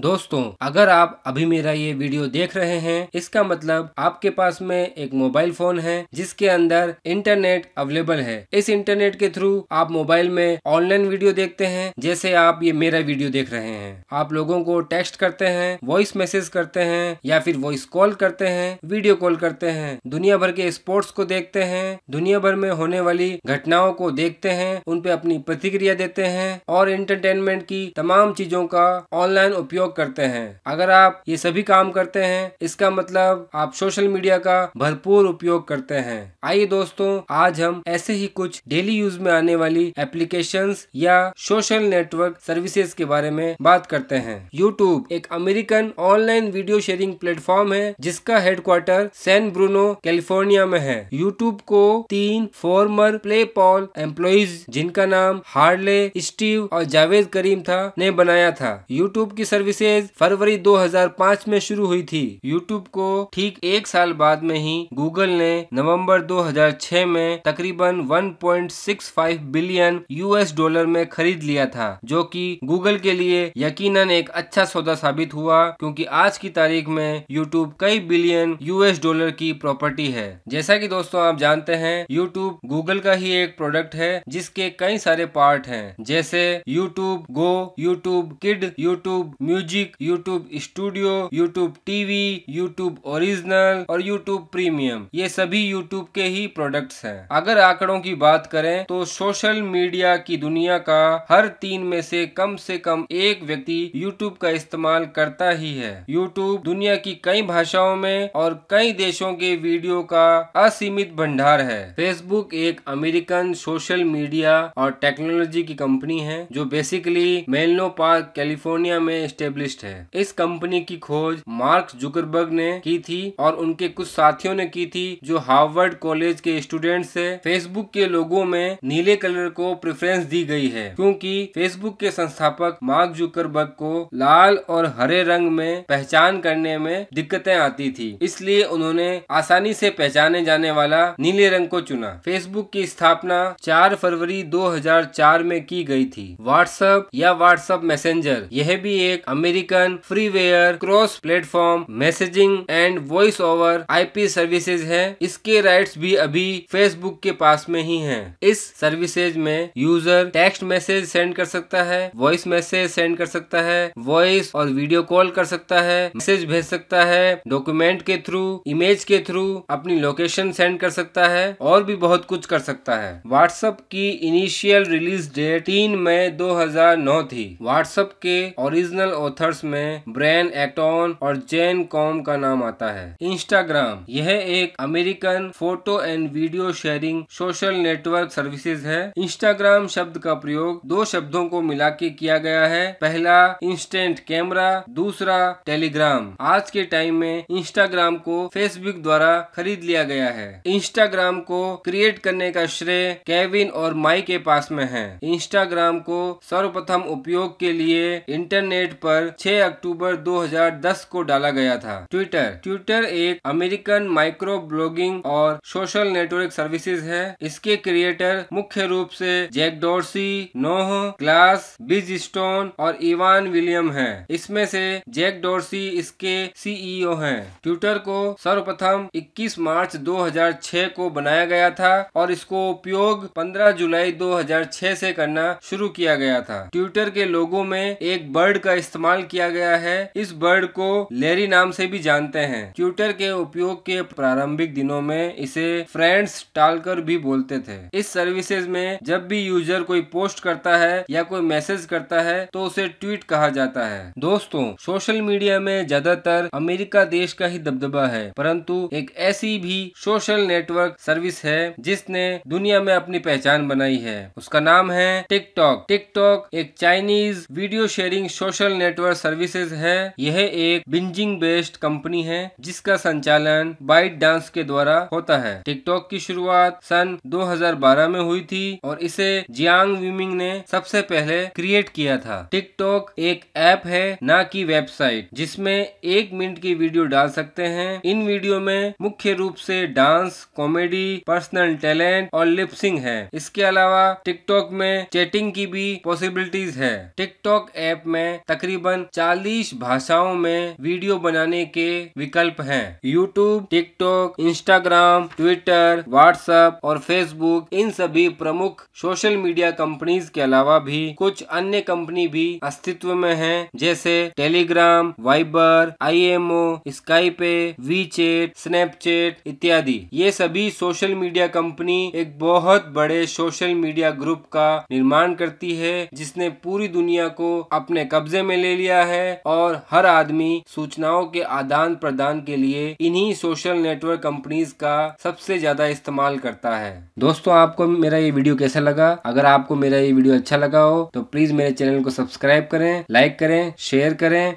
दोस्तों अगर आप अभी मेरा ये वीडियो देख रहे हैं इसका मतलब आपके पास में एक मोबाइल फोन है जिसके अंदर इंटरनेट अवेलेबल है इस इंटरनेट के थ्रू आप मोबाइल में ऑनलाइन वीडियो देखते हैं जैसे आप ये मेरा वीडियो देख रहे हैं आप लोगों को टेक्स्ट करते हैं वॉइस मैसेज करते हैं या फिर वॉइस कॉल करते हैं वीडियो कॉल करते हैं दुनिया भर के स्पोर्ट्स को देखते हैं दुनिया भर में होने वाली घटनाओं को देखते हैं उनपे अपनी प्रतिक्रिया देते हैं और इंटरटेनमेंट की तमाम चीजों का ऑनलाइन उपयोग लोग करते हैं अगर आप ये सभी काम करते हैं इसका मतलब आप सोशल मीडिया का भरपूर उपयोग करते हैं आइए दोस्तों आज हम ऐसे ही कुछ डेली यूज में आने वाली एप्लीकेशन या सोशल नेटवर्क सर्विसेज के बारे में बात करते हैं यूट्यूब एक American online video sharing platform है जिसका हेडक्वार्टर सैन ब्रूनो कैलिफोर्निया में है यूट्यूब को तीन फॉर्मर प्ले पॉल एम्प्लॉज जिनका नाम हार्ले स्टीव और जावेद करीम था ने बनाया था यूट्यूब की सर्विस सर्विसेज फरवरी 2005 में शुरू हुई थी यूट्यूब को ठीक एक साल बाद में ही गूगल ने नवंबर 2006 में तकरीबन 1.65 बिलियन यूएस डॉलर में खरीद लिया था जो कि गूगल के लिए यकीनन एक अच्छा सौदा साबित हुआ क्योंकि आज की तारीख में यूट्यूब कई बिलियन यूएस डॉलर की प्रॉपर्टी है जैसा की दोस्तों आप जानते हैं यूट्यूब गूगल का ही एक प्रोडक्ट है जिसके कई सारे पार्ट है जैसे YouTube Go YouTube Kid YouTube Music Music YouTube Studio YouTube TV YouTube Original और यूट्यूब प्रीमियम ये सभी यूट्यूब के ही प्रोडक्ट्स हैं अगर आंकड़ों की बात करें तो सोशल मीडिया की दुनिया का हर तीन में से कम से कम एक व्यक्ति यूट्यूब का इस्तेमाल करता ही है यूट्यूब दुनिया की कई भाषाओं में और कई देशों के वीडियो का असीमित भंडार है फेसबुक एक अमेरिकन सोशल मीडिया और टेक्नोलॉजी की कंपनी है जो बेसिकली मेलनो पार्क कैलिफोर्निया में स्टे स्टेब्लिश है इस कंपनी की खोज मार्क जुकरबर्ग ने की थी और उनके कुछ साथियों ने की थी जो हार्वर्ड कॉलेज के स्टूडेंट से फेसबुक के लोगों में नीले कलर को प्रेफरेंस दी गई है क्योंकि फेसबुक के संस्थापक मार्क जुकरबर्ग को लाल और हरे रंग में पहचान करने में दिक्कतें आती थी इसलिए उन्होंने आसानी से पहचाने जाने वाला नीले रंग को चुना फेसबुक की स्थापना 4 फरवरी 2004 में की गई थी व्हाट्सएप या व्हाट्सएप मैसेंजर यह भी एक American freeware cross platform messaging and voice over IP services है इसके राइट्स भी अभी फेसबुक के पास में ही हैं। इस सर्विसेज में यूजर टेक्स्ट मैसेज सेंड कर सकता है वॉइस मैसेज सेंड कर सकता है वॉइस और वीडियो कॉल कर सकता है मैसेज भेज सकता है डॉक्यूमेंट के थ्रू इमेज के थ्रू अपनी लोकेशन सेंड कर सकता है और भी बहुत कुछ कर सकता है व्हाट्सएप की इनिशियल रिलीज डेट तीन मई 2009 थी व्हाट्सएप के ओरिजिनल और ऑथर्स में ब्रैन एटोन और जेन कॉम का नाम आता है इंस्टाग्राम यह एक American photo and video sharing social network services है इंस्टाग्राम शब्द का प्रयोग दो शब्दों को मिला के किया गया है पहला इंस्टेंट कैमरा दूसरा टेलीग्राम आज के टाइम में इंस्टाग्राम को फेसबुक द्वारा खरीद लिया गया है इंस्टाग्राम को क्रिएट करने का श्रेय केविन और माई के पास में है इंस्टाग्राम को सर्वप्रथम उपयोग के लिए इंटरनेट पर पर 6 अक्टूबर 2010 को डाला गया था ट्विटर ट्विटर एक अमेरिकन माइक्रो ब्लॉगिंग और सोशल नेटवर्क सर्विसेज है इसके क्रिएटर मुख्य रूप से Jack Dorsey Noah Glass Biz Stone और इवान विलियम है इसमें से जैक डोर्सी इसके सीईओ e हैं। ट्विटर को सर्वप्रथम 21 मार्च 2006 को बनाया गया था और इसको उपयोग 15 जुलाई 2006 से करना शुरू किया गया था ट्विटर के लोगों में एक बर्ड का इस्तेमाल इस्तेमाल किया गया है इस बर्ड को लेरी नाम से भी जानते हैं ट्विटर के उपयोग के प्रारंभिक दिनों में इसे फ्रेंड्स टालकर भी बोलते थे इस सर्विसेज में जब भी यूजर कोई पोस्ट करता है या कोई मैसेज करता है तो उसे ट्वीट कहा जाता है दोस्तों सोशल मीडिया में ज्यादातर अमेरिका देश का ही दबदबा है परंतु एक ऐसी भी सोशल नेटवर्क सर्विस है जिसने दुनिया में अपनी पहचान बनाई है उसका नाम है टिकटॉक टिकटॉक एक Chinese video sharing social network network services है यह एक बिंजिंग बेस्ड कंपनी है जिसका संचालन बाइट डांस के द्वारा होता है टिकटॉक की शुरुआत सन 2012 में हुई थी और इसे जियांग विमिंग ने सबसे पहले क्रिएट किया था टिकटॉक एक ऐप है न की वेबसाइट जिसमे एक मिनट की वीडियो डाल सकते हैं इन वीडियो में मुख्य रूप से डांस कॉमेडी पर्सनल टैलेंट और लिपसिंग है इसके अलावा टिकटॉक में चैटिंग की भी पॉसिबिलिटीज है टिकटॉक ऐप में तकरीबन तकरीबन 40 भाषाओं में वीडियो बनाने के विकल्प हैं YouTube TikTok Instagram Twitter WhatsApp और फेसबुक इन सभी प्रमुख सोशल मीडिया कंपनीज के अलावा भी कुछ अन्य कंपनी भी अस्तित्व में हैं जैसे Telegram Viber IMO, Skype, WeChat, Snapchat इत्यादि ये सभी सोशल मीडिया कंपनी एक बहुत बड़े सोशल मीडिया ग्रुप का निर्माण करती है जिसने पूरी दुनिया को अपने कब्जे में ले ले लिया है और हर आदमी सूचनाओं के आदान प्रदान के लिए इन्हीं सोशल नेटवर्क कंपनीज का सबसे ज्यादा इस्तेमाल करता है दोस्तों आपको मेरा ये वीडियो कैसा लगा अगर आपको मेरा ये वीडियो अच्छा लगा हो तो प्लीज मेरे चैनल को सब्सक्राइब करें लाइक करें शेयर करें